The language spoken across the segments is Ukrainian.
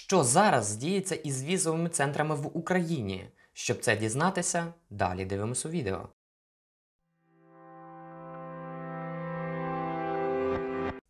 Що зараз діється із візовими центрами в Україні? Щоб це дізнатися, далі дивимося відео.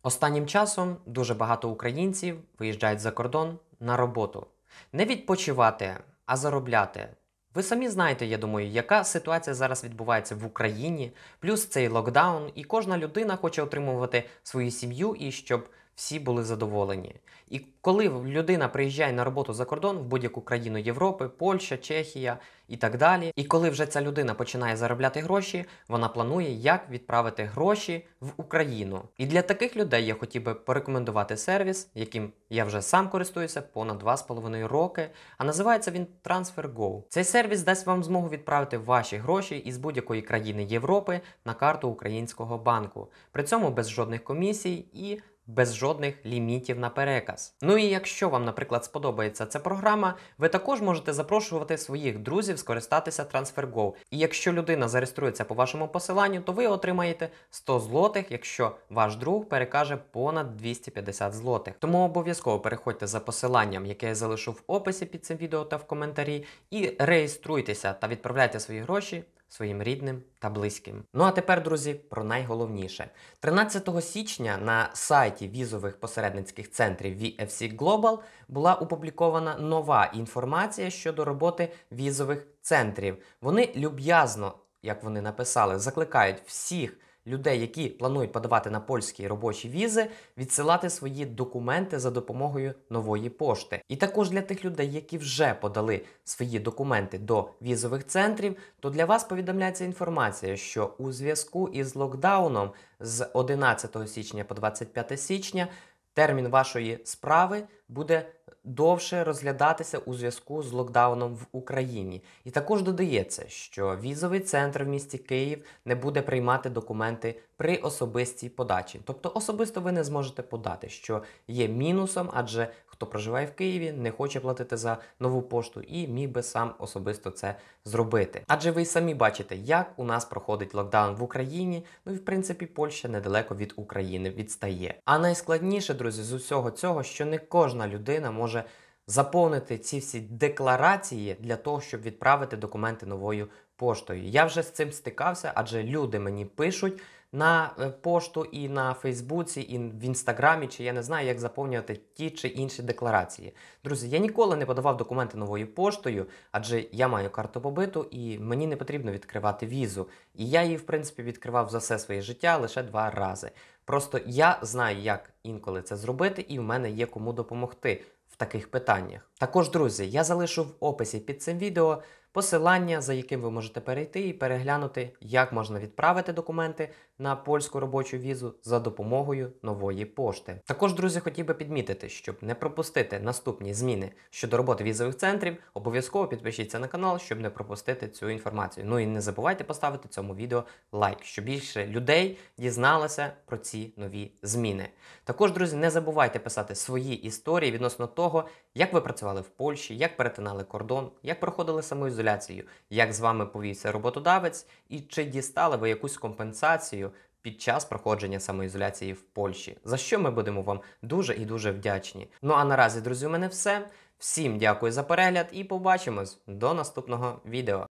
Останнім часом дуже багато українців виїжджають за кордон на роботу. Не відпочивати, а заробляти. Ви самі знаєте, я думаю, яка ситуація зараз відбувається в Україні, плюс цей локдаун, і кожна людина хоче отримувати свою сім'ю і щоб всі були задоволені. І коли людина приїжджає на роботу за кордон в будь-яку країну Європи, Польща, Чехія і так далі, і коли вже ця людина починає заробляти гроші, вона планує, як відправити гроші в Україну. І для таких людей я хотів би порекомендувати сервіс, яким я вже сам користуюся понад 2,5 роки. А називається він TransferGo. Цей сервіс дасть вам змогу відправити ваші гроші із будь-якої країни Європи на карту українського банку, при цьому без жодних комісій і без жодних лімітів на переказ. Ну і якщо вам, наприклад, сподобається ця програма, ви також можете запрошувати своїх друзів скористатися TransferGo. І якщо людина зареєструється по вашому посиланню, то ви отримаєте 100 злотих, якщо ваш друг перекаже понад 250 злотих. Тому обов'язково переходьте за посиланням, яке я залишу в описі під цим відео та в коментарі, і реєструйтеся та відправляйте свої гроші своїм рідним та близьким. Ну а тепер, друзі, про найголовніше. 13 січня на сайті візових посередницьких центрів VFC Global була опублікована нова інформація щодо роботи візових центрів. Вони люб'язно, як вони написали, закликають всіх людей, які планують подавати на польські робочі візи, відсилати свої документи за допомогою нової пошти. І також для тих людей, які вже подали свої документи до візових центрів, то для вас повідомляється інформація, що у зв'язку із локдауном з 11 січня по 25 січня термін вашої справи буде довше розглядатися у зв'язку з локдауном в Україні. І також додається, що візовий центр в місті Київ не буде приймати документи при особистій подачі. Тобто особисто ви не зможете подати, що є мінусом, адже хто проживає в Києві, не хоче платити за нову пошту і міг би сам особисто це зробити. Адже ви самі бачите, як у нас проходить локдаун в Україні. Ну і в принципі Польща недалеко від України відстає. А найскладніше, друзі, з усього цього, що не кожна кожна людина може заповнити ці всі декларації для того, щоб відправити документи новою поштою. Я вже з цим стикався, адже люди мені пишуть на е, пошту і на Фейсбуці, і в інстаграмі, чи я не знаю, як заповнювати ті чи інші декларації. Друзі, я ніколи не подавав документи новою поштою, адже я маю карту побиту і мені не потрібно відкривати візу. І я її, в принципі, відкривав за все своє життя лише два рази. Просто я знаю, як інколи це зробити, і в мене є кому допомогти в таких питаннях. Також, друзі, я залишу в описі під цим відео посилання, за яким ви можете перейти і переглянути, як можна відправити документи на польську робочу візу за допомогою нової пошти. Також, друзі, хотів би підмітити, щоб не пропустити наступні зміни щодо роботи візових центрів, обов'язково підпишіться на канал, щоб не пропустити цю інформацію. Ну і не забувайте поставити цьому відео лайк, щоб більше людей дізналося про ці нові зміни. Також, друзі, не забувайте писати свої історії відносно того, як ви працювали в Польщі, як перетинали кордон, як проходили самоізоляцію, самоізоляцією, як з вами повівся роботодавець, і чи дістали ви якусь компенсацію під час проходження самоізоляції в Польщі, за що ми будемо вам дуже і дуже вдячні. Ну а наразі, друзі, у мене все. Всім дякую за перегляд і побачимось до наступного відео.